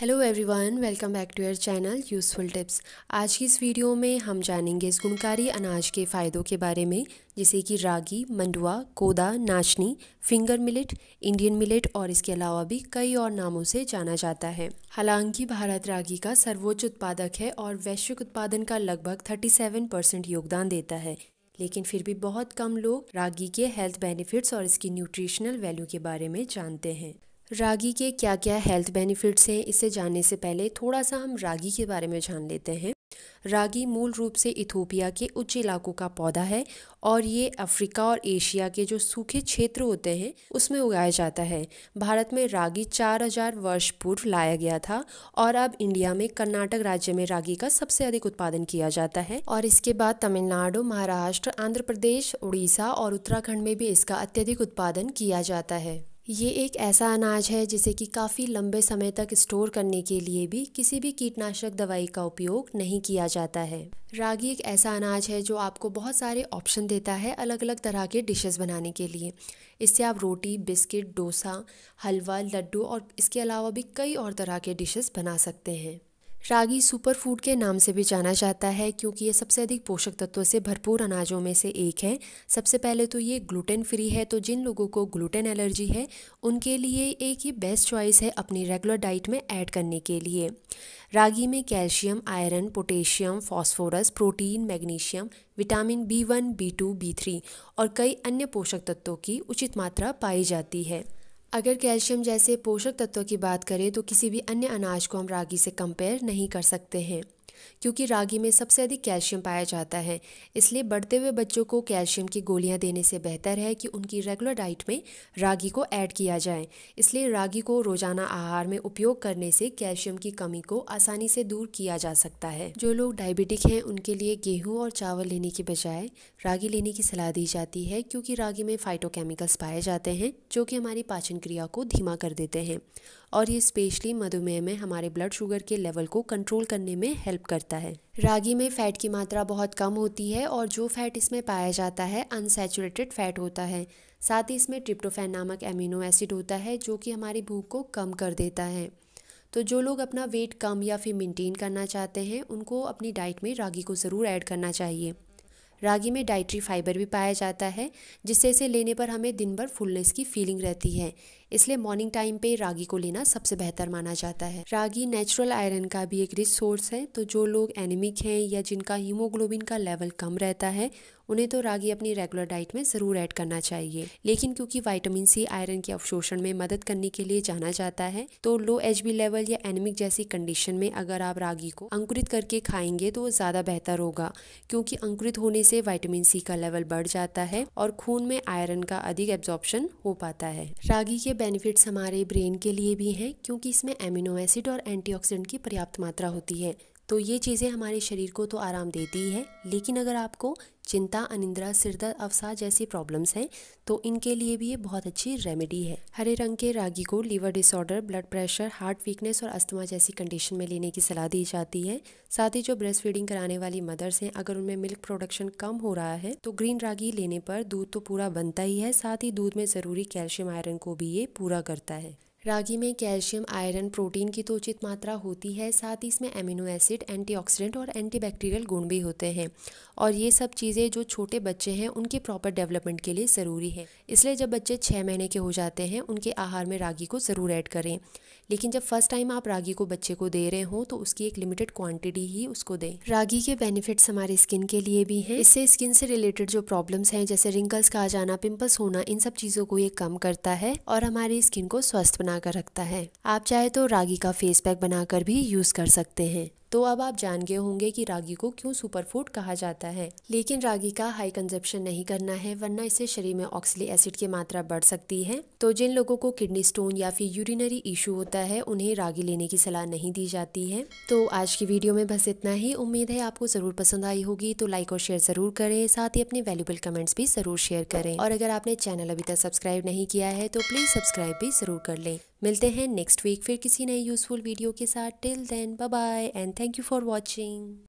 hello everyone welcome back to your channel useful tips आज की इस वीडियो में हम जानेंगे इस गुणकारी अनाज के फ़ायदों के बारे में जैसे कि रागी मंडुआ कोदा नाचनी फिंगर मिलेट इंडियन मिलेट और इसके अलावा भी कई और नामों से जाना जाता है हालांकि भारत रागी का सर्वोच्च उत्पादक है और वैश्विक उत्पादन का लगभग थर्टी परसेंट योगदान देता है लेकिन फिर भी बहुत कम लोग रागी के हेल्थ बेनिफिट्स और इसकी न्यूट्रिशनल वैल्यू के बारे में जानते हैं रागी के क्या क्या हेल्थ बेनिफिट्स हैं इसे जानने से पहले थोड़ा सा हम रागी के बारे में जान लेते हैं रागी मूल रूप से इथोपिया के उच्च इलाकों का पौधा है और ये अफ्रीका और एशिया के जो सूखे क्षेत्र होते हैं उसमें उगाया जाता है भारत में रागी 4000 वर्ष पूर्व लाया गया था और अब इंडिया में कर्नाटक राज्य में रागी का सबसे अधिक उत्पादन किया जाता है और इसके बाद तमिलनाडु महाराष्ट्र आंध्र प्रदेश उड़ीसा और उत्तराखंड में भी इसका अत्यधिक उत्पादन किया जाता है ये एक ऐसा अनाज है जिसे कि काफ़ी लंबे समय तक स्टोर करने के लिए भी किसी भी कीटनाशक दवाई का उपयोग नहीं किया जाता है रागी एक ऐसा अनाज है जो आपको बहुत सारे ऑप्शन देता है अलग अलग तरह के डिशेस बनाने के लिए इससे आप रोटी बिस्किट डोसा हलवा लड्डू और इसके अलावा भी कई और तरह के डिशेस बना सकते हैं रागी सुपर फूड के नाम से भी जाना जाता है क्योंकि ये सबसे अधिक पोषक तत्वों से भरपूर अनाजों में से एक है सबसे पहले तो ये ग्लूटेन फ्री है तो जिन लोगों को ग्लूटेन एलर्जी है उनके लिए एक ये बेस्ट चॉइस है अपनी रेगुलर डाइट में ऐड करने के लिए रागी में calcium iron potassium phosphorus protein magnesium vitamin B one B two B three और कई अन्य पोषक तत्वों की उचित मात्रा पाई जाती है अगर कैल्शियम जैसे पोषक तत्वों की बात करें तो किसी भी अन्य अनाज को हम रागी से कंपेयर नहीं कर सकते हैं क्योंकि रागी में सबसे अधिक कैल्शियम पाया जाता है इसलिए बढ़ते हुए बच्चों को कैल्शियम की गोलियां देने से बेहतर है कि उनकी रेगुलर डाइट में रागी को ऐड किया जाए इसलिए रागी को रोजाना आहार में उपयोग करने से कैल्शियम की कमी को आसानी से दूर किया जा सकता है जो लोग डायबिटिक हैं उनके लिए गेहूँ और चावल लेने के बजाय रागी लेने की सलाह दी जाती है क्योंकि रागी में फाइटोकेमिकल्स पाए जाते हैं जो कि हमारी पाचन क्रिया को धीमा कर देते हैं और ये स्पेशली मधुमेह में हमारे ब्लड शुगर के लेवल को कंट्रोल करने में हेल्प करता है रागी में फ़ैट की मात्रा बहुत कम होती है और जो फ़ैट इसमें पाया जाता है अनसेचुरेटेड फ़ैट होता है साथ ही इसमें ट्रिप्टोफैन नामक एमिनो एसिड होता है जो कि हमारी भूख को कम कर देता है तो जो लोग अपना वेट कम या फिर मेंटेन करना चाहते हैं उनको अपनी डाइट में रागी को ज़रूर ऐड करना चाहिए रागी में डाइट्री फाइबर भी पाया जाता है जिससे इसे लेने पर हमें दिन भर फुलनेस की फीलिंग रहती है इसलिए मॉर्निंग टाइम पे रागी को लेना सबसे बेहतर माना जाता है रागी नेचुरल आयरन का भी एक रिच सोर्स है तो जो लोग एनिमिक हैं या जिनका हीमोग्लोबिन का लेवल कम रहता है उन्हें तो रागी अपनी रेगुलर डाइट में ज़रूर ऐड करना चाहिए लेकिन क्योंकि वाइटामिन सी आयरन के अवशोषण में मदद करने के लिए जाना जाता है तो लो एच लेवल या एनिमिक जैसी कंडीशन में अगर आप रागी को अंकुरित करके खाएंगे तो वो ज़्यादा बेहतर होगा क्योंकि अंकुरित होने से वाइटामिन सी का लेवल बढ़ जाता है और खून में आयरन का अधिक एब्जॉर्प्शन हो पाता है रागी के बेनिफिट्स हमारे ब्रेन के लिए भी हैं क्योंकि इसमें एमिनो एसिड और एंटीऑक्सीडेंट की पर्याप्त मात्रा होती है तो ये चीज़ें हमारे शरीर को तो आराम देती है लेकिन अगर आपको चिंता अनिंद्रा सिरदर्द अवसाद जैसी प्रॉब्लम्स हैं तो इनके लिए भी ये बहुत अच्छी रेमेडी है हरे रंग के रागी को liver disorder blood pressure heart weakness और अस्थमा जैसी कंडीशन में लेने की सलाह दी जाती है साथ ही जो ब्रेस्ट फीडिंग कराने वाली मदर्स हैं अगर उनमें मिल्क प्रोडक्शन कम हो रहा है तो ग्रीन रागी लेने पर दूध तो पूरा बनता ही है साथ ही दूध में ज़रूरी कैल्शियम आयरन को भी ये पूरा करता है रागी में कैल्शियम आयरन प्रोटीन की तो उचित मात्रा होती है साथ ही इसमें एमिनो एसिड एंटीऑक्सीडेंट और एंटीबैक्टीरियल गुण भी होते हैं और ये सब चीज़ें जो छोटे बच्चे हैं उनके प्रॉपर डेवलपमेंट के लिए ज़रूरी है इसलिए जब बच्चे छः महीने के हो जाते हैं उनके आहार में रागी को ज़रूर ऐड करें लेकिन जब फर्स्ट टाइम आप रागी को बच्चे को दे रहे हों तो उसकी एक लिमिटेड क्वांटिटी ही उसको दें रागी के बेनिफिट्स हमारे स्किन के लिए भी हैं इससे स्किन से रिलेटेड जो प्रॉब्लम्स हैं जैसे रिंकल्स का आ जाना पिम्पल्स होना इन सब चीज़ों को ये कम करता है और हमारी स्किन को स्वस्थ बना बनाकर रखता है आप चाहे तो रागी का फेस पैक बनाकर भी यूज कर सकते हैं तो अब आप जान गए होंगे कि रागी को क्यों सुपर फूड कहा जाता है लेकिन रागी का हाई कंजप्शन नहीं करना है वरना इससे शरीर में ऑक्सली एसिड की मात्रा बढ़ सकती है तो जिन लोगों को किडनी स्टोन या फिर यूरिनरी इशू होता है उन्हें रागी लेने की सलाह नहीं दी जाती है तो आज की वीडियो में बस इतना ही उम्मीद है आपको जरूर पसंद आई होगी तो लाइक और शेयर जरूर करें साथ ही अपने वैल्यूबल कमेंट्स भी जरूर शेयर करें और अगर आपने चैनल अभी तक सब्सक्राइब नहीं किया है तो प्लीज सब्सक्राइब भी जरूर कर लें मिलते हैं नेक्स्ट वीक फिर किसी नए यूज़फुल वीडियो के साथ till then bye bye and thank you for watching